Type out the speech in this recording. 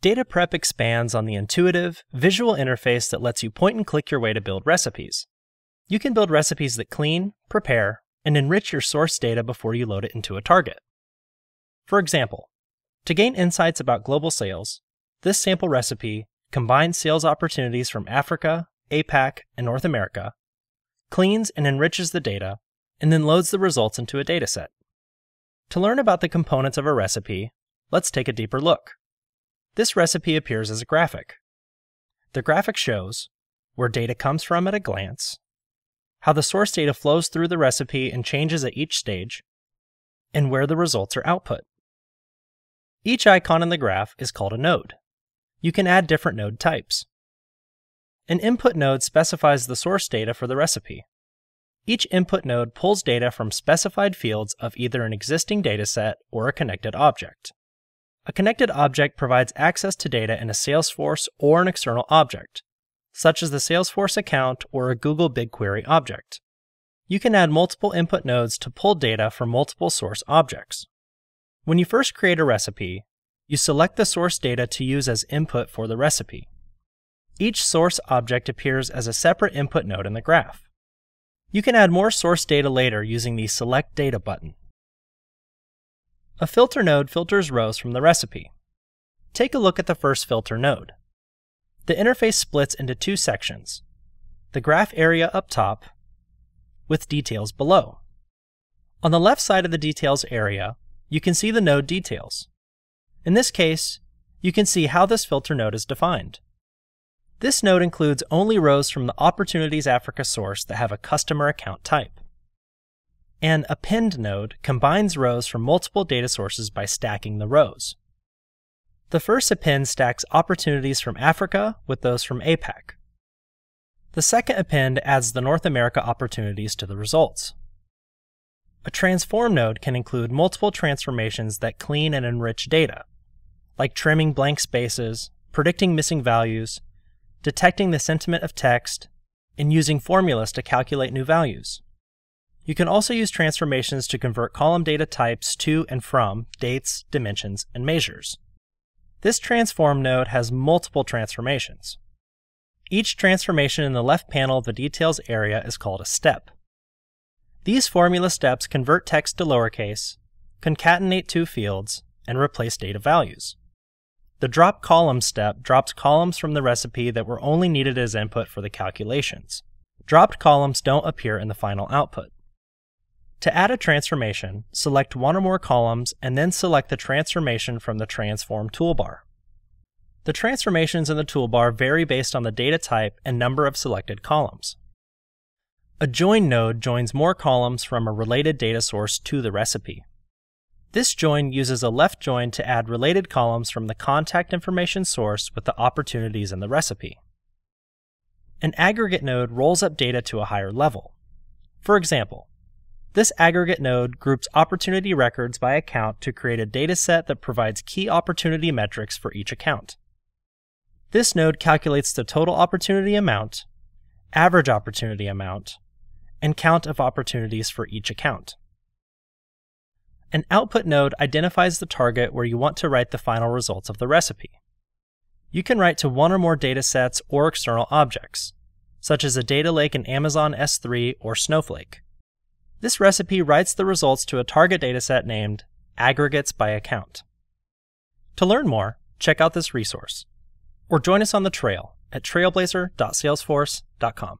Data Prep expands on the intuitive, visual interface that lets you point and click your way to build recipes. You can build recipes that clean, prepare, and enrich your source data before you load it into a target. For example, to gain insights about global sales, this sample recipe combines sales opportunities from Africa, APAC, and North America, cleans and enriches the data, and then loads the results into a dataset. To learn about the components of a recipe, let's take a deeper look. This recipe appears as a graphic. The graphic shows where data comes from at a glance, how the source data flows through the recipe and changes at each stage, and where the results are output. Each icon in the graph is called a node. You can add different node types. An input node specifies the source data for the recipe. Each input node pulls data from specified fields of either an existing dataset or a connected object. A connected object provides access to data in a Salesforce or an external object, such as the Salesforce account or a Google BigQuery object. You can add multiple input nodes to pull data from multiple source objects. When you first create a recipe, you select the source data to use as input for the recipe. Each source object appears as a separate input node in the graph. You can add more source data later using the Select Data button. A filter node filters rows from the recipe. Take a look at the first filter node. The interface splits into two sections, the graph area up top with details below. On the left side of the details area, you can see the node details. In this case, you can see how this filter node is defined. This node includes only rows from the Opportunities Africa source that have a customer account type. An append node combines rows from multiple data sources by stacking the rows. The first append stacks opportunities from Africa with those from APAC. The second append adds the North America opportunities to the results. A transform node can include multiple transformations that clean and enrich data, like trimming blank spaces, predicting missing values, detecting the sentiment of text, and using formulas to calculate new values. You can also use transformations to convert column data types to and from dates, dimensions, and measures. This transform node has multiple transformations. Each transformation in the left panel of the details area is called a step. These formula steps convert text to lowercase, concatenate two fields, and replace data values. The drop column step drops columns from the recipe that were only needed as input for the calculations. Dropped columns don't appear in the final output. To add a transformation, select one or more columns and then select the transformation from the Transform toolbar. The transformations in the toolbar vary based on the data type and number of selected columns. A join node joins more columns from a related data source to the recipe. This join uses a left join to add related columns from the contact information source with the opportunities in the recipe. An aggregate node rolls up data to a higher level. For example, this aggregate node groups opportunity records by account to create a dataset that provides key opportunity metrics for each account. This node calculates the total opportunity amount, average opportunity amount, and count of opportunities for each account. An output node identifies the target where you want to write the final results of the recipe. You can write to one or more datasets or external objects, such as a data lake in Amazon S3 or Snowflake. This recipe writes the results to a target dataset named Aggregates by Account. To learn more, check out this resource or join us on the trail at trailblazer.salesforce.com.